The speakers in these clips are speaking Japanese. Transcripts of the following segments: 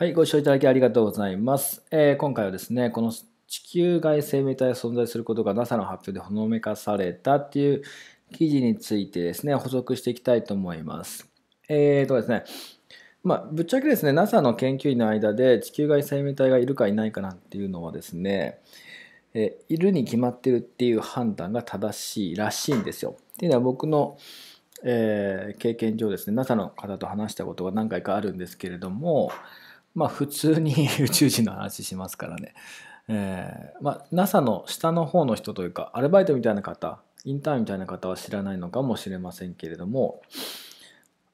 はい、ご視聴いただきありがとうございます。えー、今回はですね、この地球外生命体が存在することが NASA の発表でほのめかされたっていう記事についてですね、補足していきたいと思います。えーとですね、まあ、ぶっちゃけですね、NASA の研究員の間で地球外生命体がいるかいないかなっていうのはですね、えいるに決まってるっていう判断が正しいらしいんですよ。っていうのは僕の、えー、経験上ですね、NASA の方と話したことが何回かあるんですけれども、まあ普通に 宇宙人の話しますからね。えー、まあ、NASA の下の方の人というかアルバイトみたいな方インターンみたいな方は知らないのかもしれませんけれども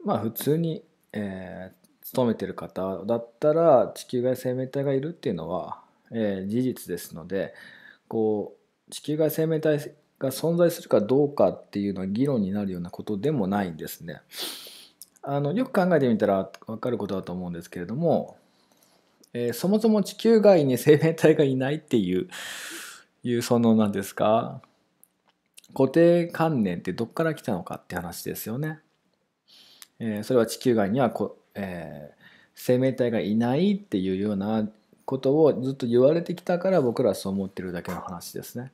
まあ普通に、えー、勤めてる方だったら地球外生命体がいるっていうのは、えー、事実ですのでこう地球外生命体が存在するかどうかっていうのは議論になるようなことでもないんですね。あのよく考えてみたら分かることだと思うんですけれどもえー、そもそも地球外に生命体がいないっていう いうそのなんですか固定観念ってどっから来たのかって話ですよね。えー、それは地球外にはこ、えー、生命体がいないっていうようなことをずっと言われてきたから僕らはそう思ってるだけの話ですね。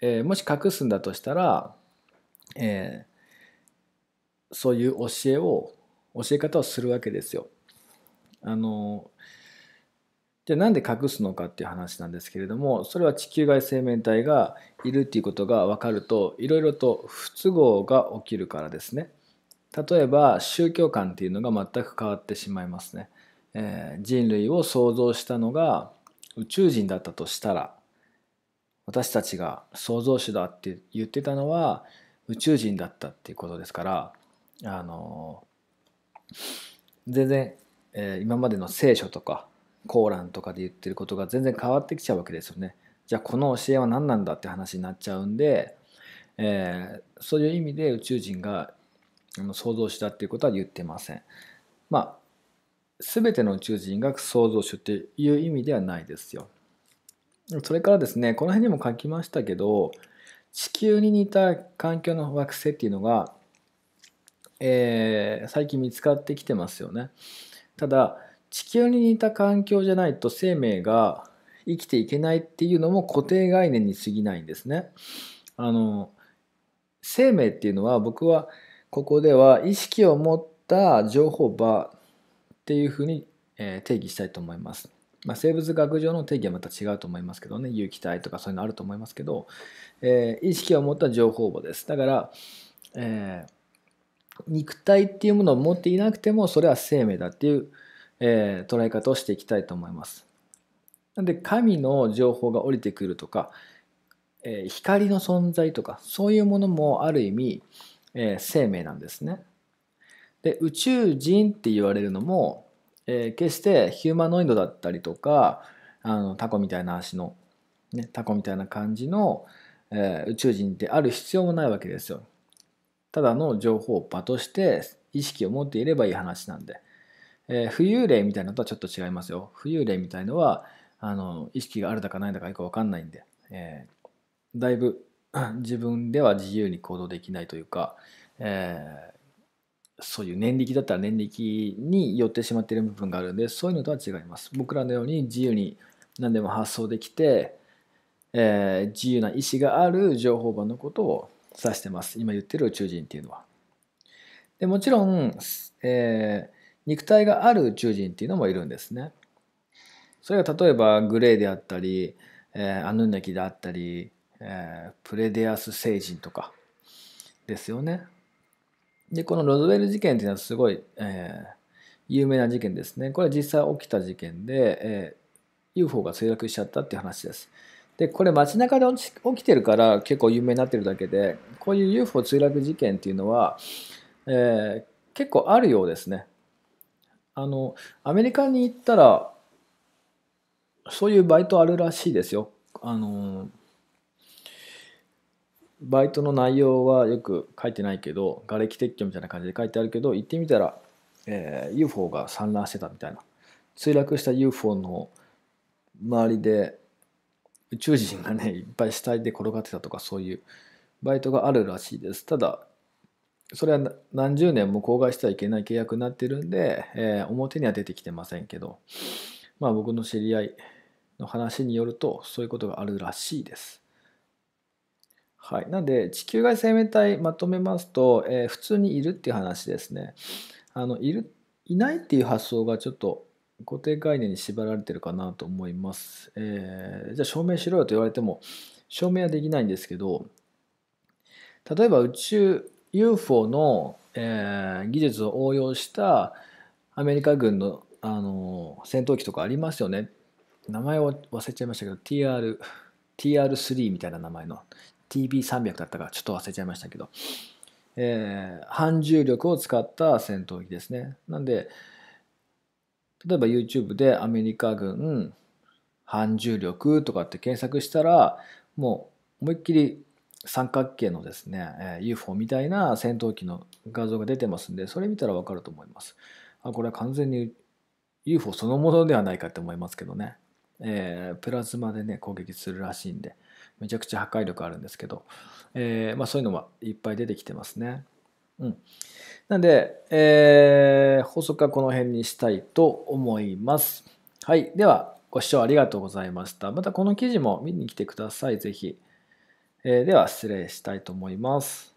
えー、もし隠すんだとしたら、えそういう教えを教え方をするわけですよ。あのーでなんで隠すのかっていう話なんですけれどもそれは地球外生命体がいるっていうことが分かるといろいろと不都合が起きるからですね例えば宗教観っていうのが全く変わってしまいますね、えー、人類を創造したのが宇宙人だったとしたら私たちが創造主だって言ってたのは宇宙人だったっていうことですからあの全然、えー、今までの聖書とかコーランとかで言ってることが全然変わってきちゃうわけですよね。じゃあこの教えは何なんだって話になっちゃうんで、えー、そういう意味で宇宙人が想像主だっていうことは言ってません。まあ全ての宇宙人が創造主っていう意味ではないですよ。それからですねこの辺にも書きましたけど地球に似た環境の惑星っていうのが、えー、最近見つかってきてますよね。ただ地球に似た環境じゃないと生命が生きていけないっていうのも固定概念に過ぎないんですね。あの生命っていうのは僕はここでは意識を持った情報場っていうふうに定義したいと思います。まあ、生物学上の定義はまた違うと思いますけどね有機体とかそういうのあると思いますけど、えー、意識を持った情報場ですだから、えー、肉体っていうものを持っていなくてもそれは生命だっていうえー、捉え方をしていきたいと思います。なんで神の情報が降りてくるとか、えー、光の存在とかそういうものもある意味、えー、生命なんですね。で宇宙人って言われるのも、えー、決してヒューマノイドだったりとかあのタコみたいな足の、ね、タコみたいな感じの、え宇宙人ってある必要もないわけですよ。ただの情報を場として意識を持っていればいい話なんで。えー、浮遊霊みたいなのとはちょっと違いますよ。浮遊霊みたいのは、あの、意識があるだかないだかよくわかんないんで、えー、だいぶ 自分では自由に行動できないというか、えー、そういう念力だったら念力に寄ってしまっている部分があるんで、そういうのとは違います。僕らのように自由に何でも発想できて、えー、自由な意志がある情報版のことを指してます。今言ってる宇宙人っていうのは。でもちろん、えー肉体がある宇宙人っていうのもいるんですね。それが例えばグレーであったり、えー、アヌンナキであったり、えー、プレデアス星人とかですよね。でこのロズウェル事件っていうのはすごい、えー、有名な事件ですね。これは実際起きた事件で、えー、UFO が墜落しちゃったっていう話です。でこれ街中で起きてるから結構有名になってるだけでこういう UFO 墜落事件っていうのは、えー、結構あるようですね。あの、アメリカに行ったら、そういうバイトあるらしいですよ。あの、バイトの内容はよく書いてないけど、瓦礫撤去みたいな感じで書いてあるけど、行ってみたら、えー、UFO が散乱してたみたいな。墜落した UFO の周りで宇宙人がね、いっぱい死体で転がってたとか、そういうバイトがあるらしいです。ただ、それは何十年も口外してはいけない契約になってるんで、えー、表には出てきてませんけど、まあ僕の知り合いの話によると、そういうことがあるらしいです。はい。なんで、地球外生命体まとめますと、えー、普通にいるっていう話ですね。あの、いる、いないっていう発想がちょっと固定概念に縛られてるかなと思います。えー、じゃあ証明しろよと言われても、証明はできないんですけど、例えば宇宙 UFO の、えー、技術を応用したアメリカ軍の、あの戦闘機とかありますよね名前を忘れちゃいましたけど TR TR3 みたいな名前の TB300 だったかちょっと忘れちゃいましたけど、えー、反重力を使った戦闘機ですねなんで例えば YouTube でアメリカ軍反重力とかって検索したらもう思いっきり三角形のですね、UFO みたいな戦闘機の画像が出てますんで、それ見たらわかると思います。あ、これは完全に UFO そのものではないかって思いますけどね。えー、プラズマでね、攻撃するらしいんで、めちゃくちゃ破壊力あるんですけど、えー、まあ、そういうのはいっぱい出てきてますね。うん。なんで、えー、法則はこの辺にしたいと思います。はい。では、ご視聴ありがとうございました。またこの記事も見に来てください、ぜひ。えー、では失礼したいと思います。